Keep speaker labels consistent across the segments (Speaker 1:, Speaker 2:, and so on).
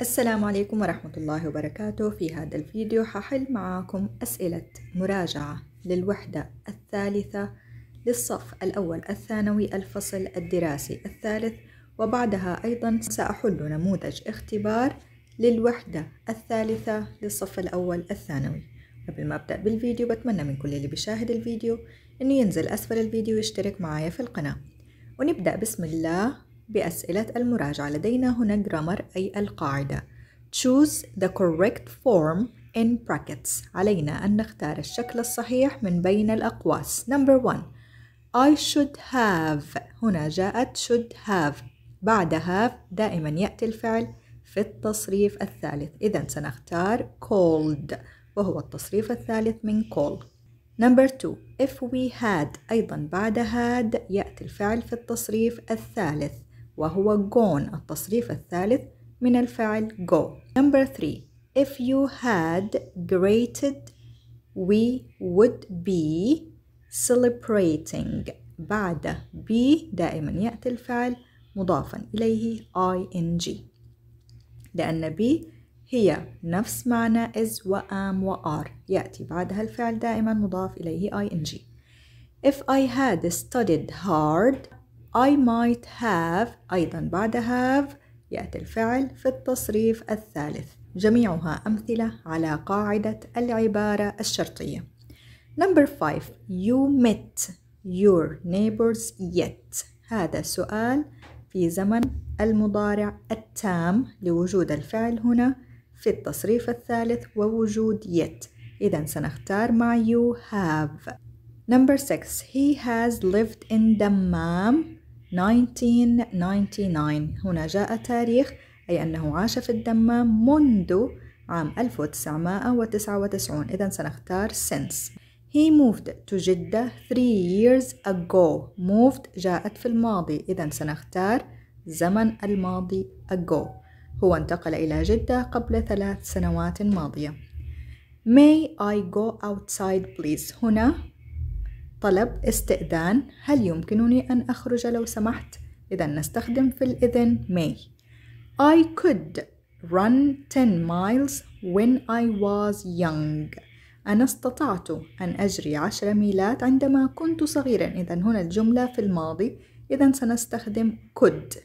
Speaker 1: السلام عليكم ورحمة الله وبركاته في هذا الفيديو ححل معاكم أسئلة مراجعة للوحدة الثالثة للصف الأول الثانوي الفصل الدراسي الثالث وبعدها أيضا سأحل نموذج اختبار للوحدة الثالثة للصف الأول الثانوي قبل ما أبدأ بالفيديو بتمنى من كل اللي بيشاهد الفيديو أنه ينزل أسفل الفيديو ويشترك معايا في القناة ونبدأ بسم الله بأسئلة المراجعة لدينا هنا grammar أي القاعدة choose the correct form in brackets علينا أن نختار الشكل الصحيح من بين الأقواس number one I should have هنا جاءت should have بعد have دائما يأتي الفعل في التصريف الثالث إذا سنختار called وهو التصريف الثالث من call number two if we had أيضا بعد had يأتي الفعل في التصريف الثالث وهو gone التصريف الثالث من الفعل go number three if you had grated we would be celebrating بعد be دائما يأتي الفعل مضافا إليه ing لأن be هي نفس معنى is و am و are يأتي بعدها الفعل دائما مضاف إليه ing If I had studied hard I might have أيضا بعد have يأتي الفعل في التصريف الثالث جميعها أمثلة على قاعدة العبارة الشرطية Number five You met your neighbors yet هذا سؤال في زمن المضارع التام لوجود الفعل هنا في التصريف الثالث ووجود yet إذا سنختار مع you have Number six He has lived in Dammam 1999 هنا جاء التاريخ أي أنه عاش في الدمام منذ عام 1999 إذا سنختار since He moved to جدة three years ago moved جاءت في الماضي إذا سنختار زمن الماضي ago هو انتقل إلى جدة قبل ثلاث سنوات ماضية May I go outside please هنا طلب استئذان هل يمكنني أن أخرج لو سمحت؟ إذا نستخدم في الإذن may I could run 10 miles when I was young أنا استطعت أن أجري عشر ميلات عندما كنت صغيرا إذا هنا الجملة في الماضي إذا سنستخدم could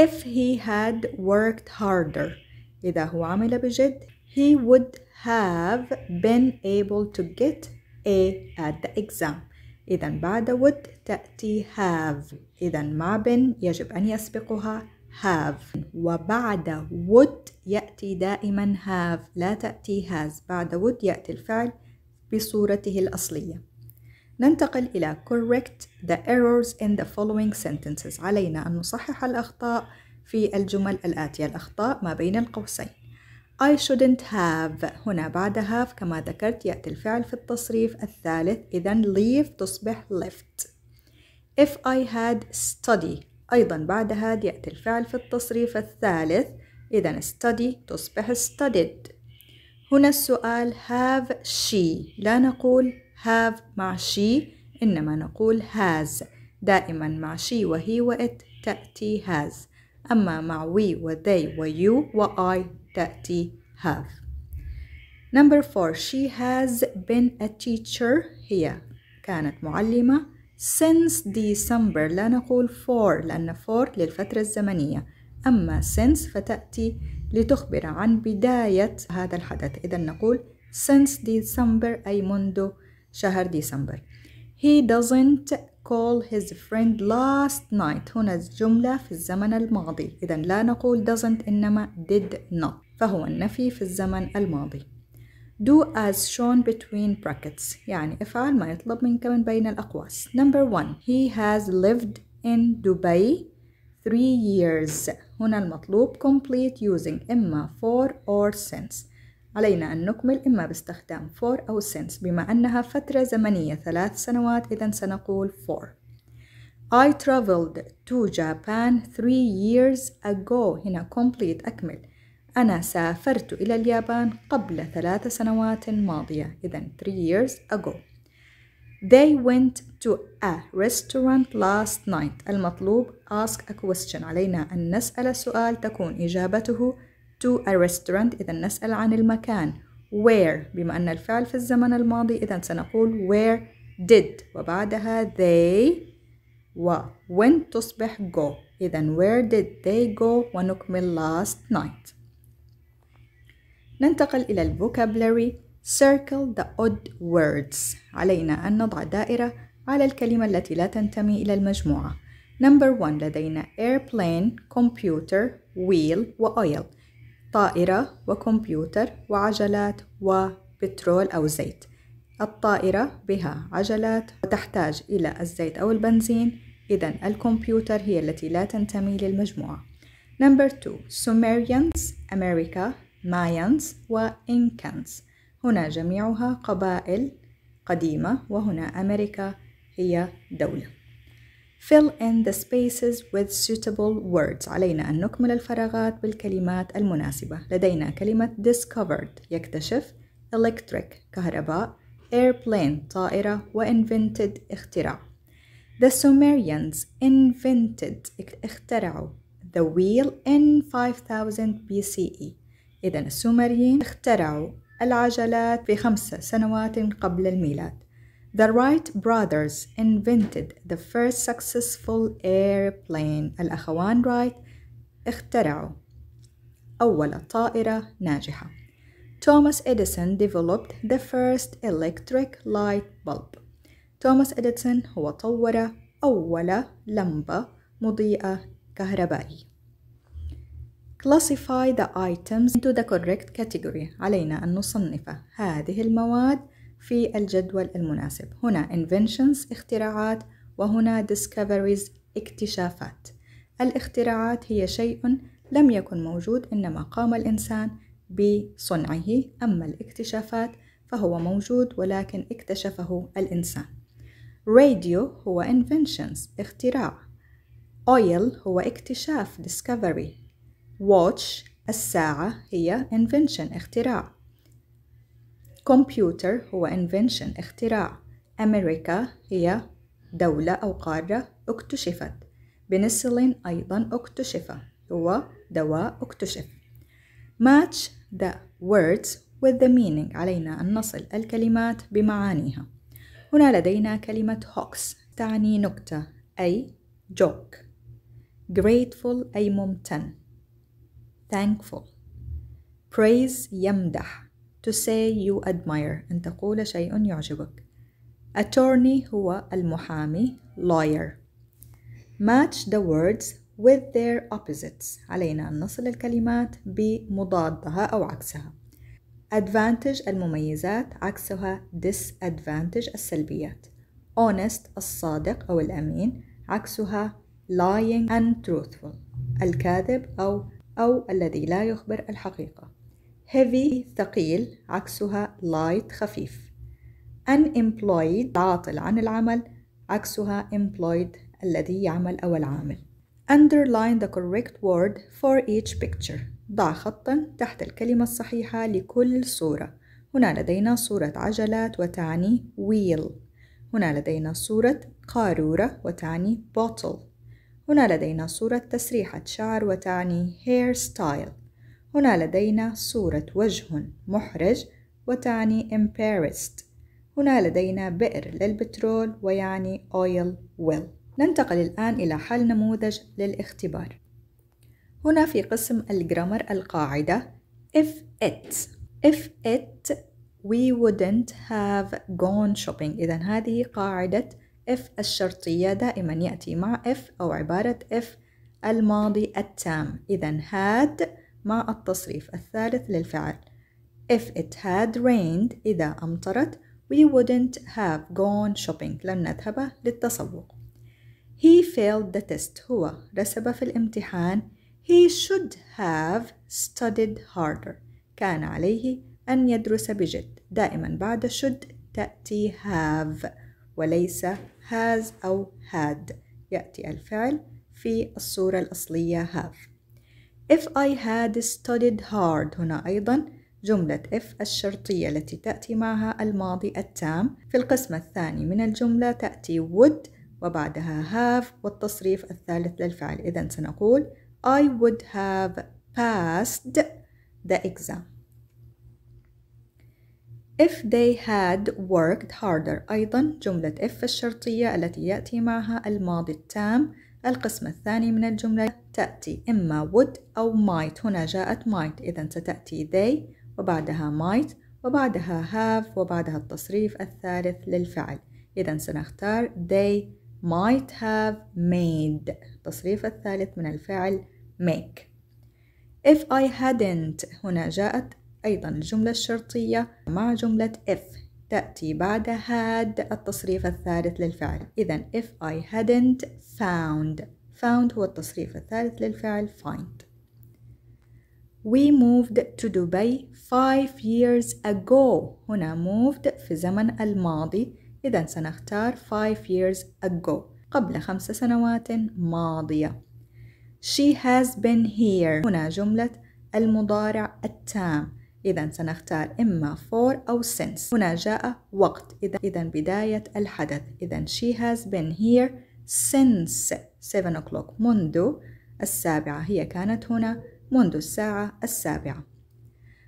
Speaker 1: If he had worked harder إذا هو عمل بجد he would have been able to get A at the exam إذا بعد would تأتي have إذا مع بن يجب أن يسبقها have وبعد would يأتي دائما have لا تأتي has بعد would يأتي الفعل بصورته الأصلية ننتقل إلى correct the errors in the following sentences علينا أن نصحح الأخطاء في الجمل الآتية الأخطاء ما بين القوسين I shouldn't have هنا بعد have كما ذكرت يأتي الفعل في التصريف الثالث إذا leave تصبح left If I had study أيضا بعد had يأتي الفعل في التصريف الثالث إذا study تصبح studied هنا السؤال have she لا نقول have مع she إنما نقول has دائما مع she وهي وإت تأتي has أما مع we وthey و وI تأتي have number four she has been a teacher هي كانت معلمة since December لا نقول for لأن for للفترة الزمنية أما since فتأتي لتخبر عن بداية هذا الحدث إذا نقول since December أي منذ شهر ديسمبر he doesn't Call his friend last night هنا الجملة في الزمن الماضي إذا لا نقول doesn't إنما did not فهو النفي في الزمن الماضي do as shown between brackets يعني افعل ما يطلب منك من بين الأقواس number one he has lived in Dubai three years هنا المطلوب complete using إما for or since علينا أن نكمل إما باستخدام for أو since بما أنها فترة زمنية ثلاث سنوات إذا سنقول for I traveled to Japan three years ago هنا complete أكمل أنا سافرت إلى اليابان قبل ثلاث سنوات ماضية إذا three years ago They went to a restaurant last night المطلوب ask a question علينا أن نسأل سؤال تكون إجابته to a restaurant إذا نسأل عن المكان where بما أن الفعل في الزمن الماضي إذا سنقول where did وبعدها they و when تصبح go إذا where did they go ونكمل last night ننتقل إلى الفوكابلري circle the odd words علينا أن نضع دائرة على الكلمة التي لا تنتمي إلى المجموعة Number one لدينا airplane, computer, wheel و oil طائرة وكمبيوتر وعجلات وبترول أو زيت الطائرة بها عجلات وتحتاج إلى الزيت أو البنزين إذا الكمبيوتر هي التي لا تنتمي للمجموعة نمبر 2 Sumerians أمريكا مايانز وإنكانز هنا جميعها قبائل قديمة وهنا أمريكا هي دولة fill in the spaces with suitable words علينا أن نكمل الفراغات بالكلمات المناسبة لدينا كلمة discovered يكتشف electric كهرباء airplane طائرة و invented اختراع The Sumerians invented اخترعوا the wheel in 5000 BCE إذا السومريين اخترعوا العجلات في خمس سنوات قبل الميلاد The Wright brothers invented the first successful airplane الأخوان رايت اخترعوا أول طائرة ناجحة Thomas Edison developed the first electric light bulb Thomas Edison هو طور أول لمبة مضيئة كهربائية Classify the items into the correct category علينا أن نصنف هذه المواد في الجدول المناسب هنا inventions اختراعات وهنا discoveries اكتشافات الاختراعات هي شيء لم يكن موجود إنما قام الإنسان بصنعه أما الاكتشافات فهو موجود ولكن اكتشفه الإنسان راديو هو inventions اختراع oil هو اكتشاف discovery watch الساعة هي invention اختراع كمبيوتر هو invention اختراع أمريكا هي دولة أو قارة اكتشفت بنسلين أيضا اكتشف هو دواء اكتشف match the words with the meaning علينا أن نصل الكلمات بمعانيها هنا لدينا كلمة هوكس تعني نكتة أي joke grateful أي ممتن thankful praise يمدح to say you admire أن تقول شيء يعجبك attorney هو المحامي lawyer match the words with their opposites علينا أن نصل الكلمات بمضادها أو عكسها advantage المميزات عكسها disadvantage السلبيات honest الصادق أو الأمين عكسها lying and truthful الكاذب أو أو الذي لا يخبر الحقيقة heavy ثقيل عكسها light خفيف unemployed عاطل عن العمل عكسها employed الذي يعمل أو العامل underline the correct word for each picture ضع خطا تحت الكلمة الصحيحة لكل صورة هنا لدينا صورة عجلات وتعني wheel هنا لدينا صورة قارورة وتعني bottle هنا لدينا صورة تسريحة شعر وتعني hairstyle هنا لدينا صورة وجه محرج وتعني embarrassed هنا لدينا بئر للبترول ويعني oil well ننتقل الآن إلى حل نموذج للاختبار هنا في قسم الجرامر القاعدة if it if it we wouldn't have gone shopping إذا هذه قاعدة if الشرطية دائما يأتي مع if أو عبارة if الماضي التام إذا had مع التصريف الثالث للفعل if it had rained إذا أمطرت we wouldn't have gone shopping لن نذهب للتسوق he failed the test هو رسب في الامتحان he should have studied harder كان عليه أن يدرس بجد دائما بعد should تأتي have وليس has أو had يأتي الفعل في الصورة الأصلية have if I had studied hard هنا أيضا جملة if الشرطية التي تأتي معها الماضي التام في القسم الثاني من الجملة تأتي would وبعدها have والتصريف الثالث للفعل إذا سنقول I would have passed the exam If they had worked harder أيضا جملة if الشرطية التي يأتي معها الماضي التام القسم الثاني من الجملة تأتي إما would أو might هنا جاءت might إذا ستأتي they وبعدها might وبعدها have وبعدها التصريف الثالث للفعل إذا سنختار they might have made التصريف الثالث من الفعل make if I hadn't هنا جاءت أيضا الجملة الشرطية مع جملة if تأتي بعد had التصريف الثالث للفعل إذا if I hadn't found found هو التصريف الثالث للفعل find We moved to Dubai five years ago هنا moved في زمن الماضي إذا سنختار five years ago قبل خمس سنوات ماضية She has been here هنا جملة المضارع التام إذا سنختار إما for أو since هنا جاء وقت إذا إذا بداية الحدث إذا she has been here since 7 o'clock منذ السابعة هي كانت هنا منذ الساعة السابعة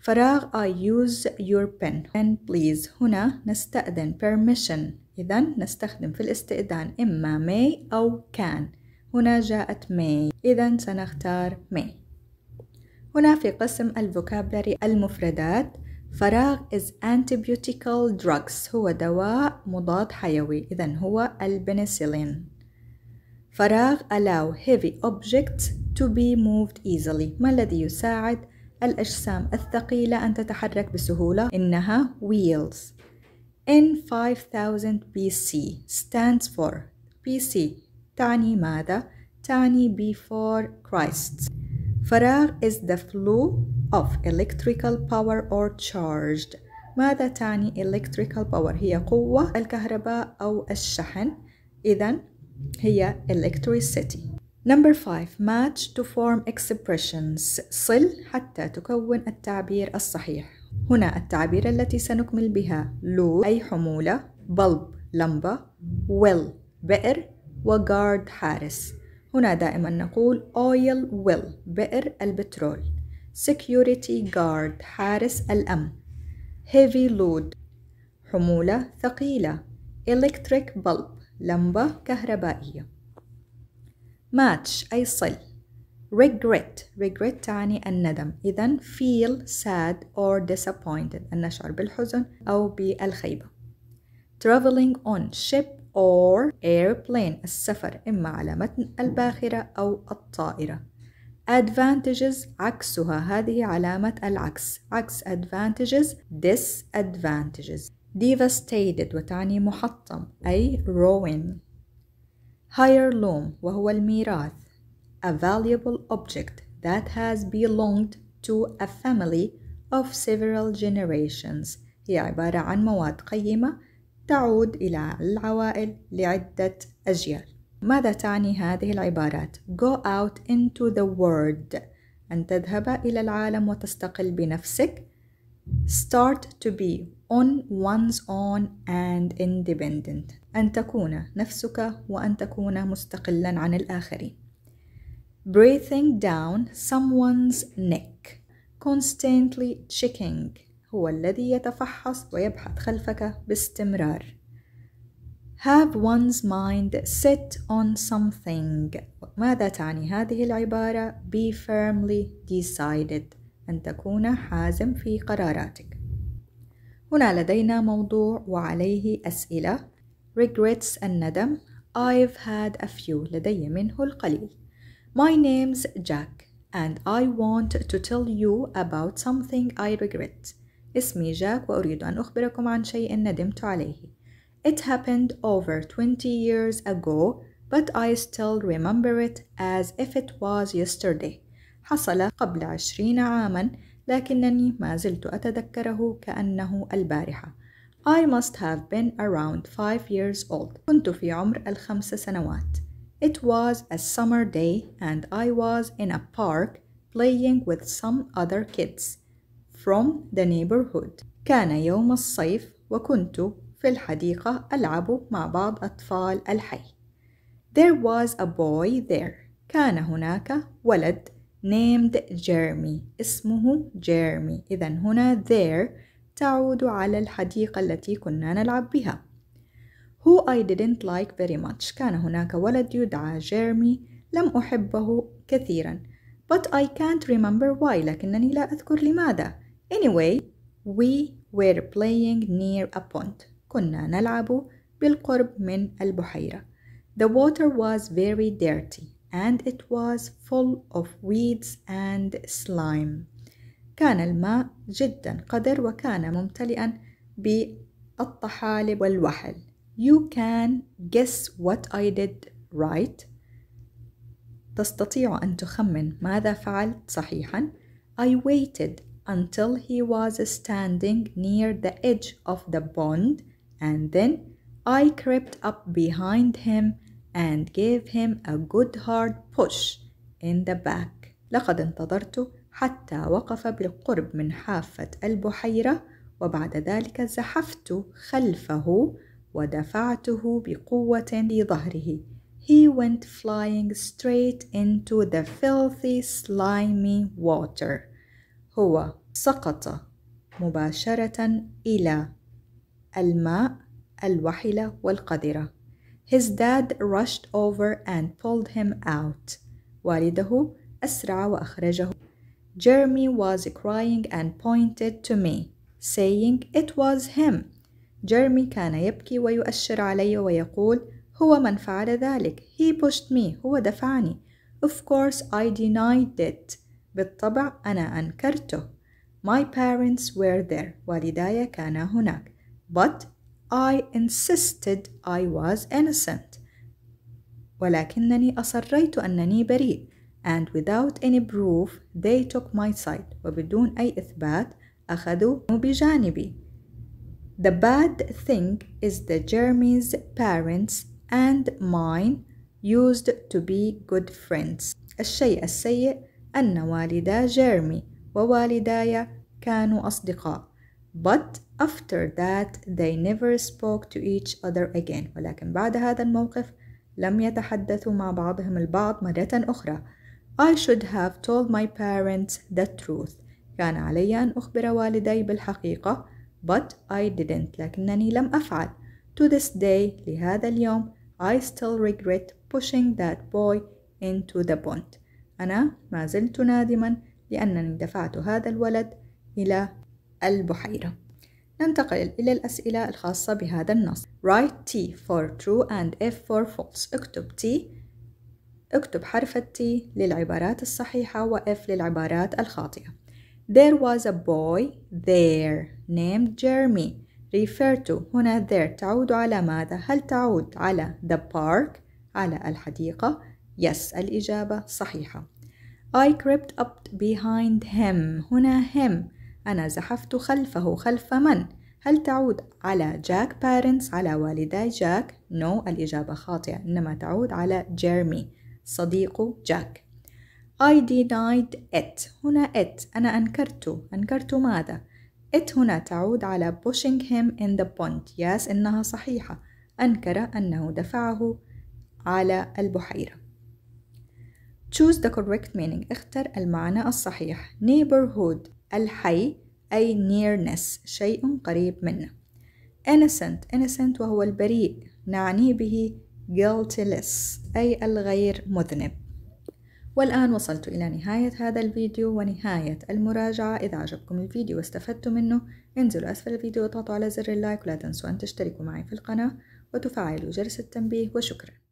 Speaker 1: فراغ I use your pen and please هنا نستأذن permission إذا نستخدم في الاستئذان إما may أو can هنا جاءت may إذا سنختار may هنا في قسم الفوكابلري المفردات فراغ is antibiotical drugs هو دواء مضاد حيوي إذا هو البنسلين فراغ allow heavy objects to be moved easily ما الذي يساعد الأجسام الثقيلة أن تتحرك بسهولة إنها wheels in 5000 BC stands for BC تعني ماذا؟ تعني before Christ فراغ is the flow of electrical power or charged ماذا تعني electrical power هي قوة الكهرباء أو الشحن إذا هي electricity Number five, match to form expressions صل حتى تكون التعبير الصحيح هنا التعبير التي سنكمل بها لو أي حمولة bulb لمبة well بئر وجارد حارس هنا دائما نقول oil well بئر البترول security guard حارس الأمن heavy load حمولة ثقيلة electric bulb لمبة كهربائية match أي صل regret regret تعني الندم إذا feel sad or disappointed أن نشعر بالحزن أو بالخيبة traveling on ship or airplane السفر إما على متن الباخرة أو الطائرة advantages عكسها هذه علامة العكس عكس advantages disadvantages devastated وتعني محطم أي ruin higher loom وهو الميراث a valuable object that has belonged to a family of several generations هي عبارة عن مواد قيمة تعود إلى العوائل لعدة أجيال ماذا تعني هذه العبارات؟ go out into the world أن تذهب إلى العالم وتستقل بنفسك start to be on one's own and independent أن تكون نفسك وأن تكون مستقلا عن الآخرين breathing down someone's neck constantly checking هو الذي يتفحص ويبحث خلفك باستمرار have one's mind set on something ماذا تعني هذه العبارة be firmly decided أن تكون حازم في قراراتك هنا لدينا موضوع وعليه أسئلة regrets الندم I've had a few لدي منه القليل My name's Jack and I want to tell you about something I regret اسمي جاك وأريد أن أخبركم عن شيء ندمت عليه. It happened over 20 years ago but I still remember it as if it was yesterday. حصل قبل عشرين عاما لكنني ما زلت أتذكره كأنه البارحة. I must have been around five years old. كنت في عمر الخمس سنوات. It was a summer day and I was in a park playing with some other kids. from the neighborhood كان يوم الصيف وكنت في الحديقة ألعب مع بعض أطفال الحي There was a boy there كان هناك ولد named Jeremy اسمه جيرمي إذا هنا there تعود على الحديقة التي كنا نلعب بها Who I didn't like very much كان هناك ولد يدعى جيرمي لم أحبه كثيرا But I can't remember why لكنني لا أذكر لماذا Anyway, we were playing near a pond. كنا نلعب بالقرب من البحيرة. The water was very dirty and it was full of weeds and slime. كان الماء جدا قدر وكان ممتلئا بالطحالب والوحل. You can guess what I did right. تستطيع أن تخمن ماذا فعلت صحيحا. I waited until he was standing near the edge of the pond, and then I crept up behind him and gave him a good hard push in the back. لقد انتظرت حتى وقف بالقرب من حافة البحيرة وبعد ذلك زحفت خلفه ودفعته بقوة لظهره. He went flying straight into the filthy slimy water. هو سقط مباشرة إلى الماء الوحلة والقذرة His dad rushed over and pulled him out والده أسرع وأخرجه Jeremy was crying and pointed to me saying it was him جيرمي كان يبكي ويؤشر علي ويقول هو من فعل ذلك he pushed me هو دفعني of course I denied it بالطبع أنا أنكرته My parents were there والداي كانا هناك But I insisted I was innocent ولكنني أصريت أنني بريء and without any proof they took my side وبدون أي إثبات أخذوا بجانبي The bad thing is the Jeremy's parents and mine used to be good friends الشيء السيء أن والدا جيرمي ووالداي كانوا أصدقاء but after that they never spoke to each other again ولكن بعد هذا الموقف لم يتحدثوا مع بعضهم البعض مرة أخرى I should have told my parents the truth كان علي أن أخبر والدي بالحقيقة but I didn't لكنني لم أفعل to this day لهذا اليوم I still regret pushing that boy into the pond أنا ما زلت نادما لأنني دفعت هذا الولد إلى البحيرة ننتقل إلى الأسئلة الخاصة بهذا النص Write T for true and F for false اكتب T اكتب حرف T للعبارات الصحيحة و F للعبارات الخاطئة There was a boy there named Jeremy refer to هنا there تعود على ماذا؟ هل تعود على the park على الحديقة Yes الإجابة صحيحة I crept up behind him هنا him أنا زحفت خلفه خلف من؟ هل تعود على جاك بارنس على والدي جاك؟ نو no, الإجابة خاطئة إنما تعود على جيرمي صديق جاك I denied it هنا it أنا أنكرت أنكرت ماذا؟ it هنا تعود على pushing him in the pond yes إنها صحيحة أنكر أنه دفعه على البحيرة choose the correct meaning اختر المعنى الصحيح neighborhood الحي أي nearness شيء قريب منه innocent innocent وهو البريء نعني به guiltless أي الغير مذنب والآن وصلت إلى نهاية هذا الفيديو ونهاية المراجعة إذا عجبكم الفيديو واستفدتم منه انزلوا أسفل الفيديو واضغطوا على زر اللايك ولا تنسوا أن تشتركوا معي في القناة وتفعلوا جرس التنبيه وشكراً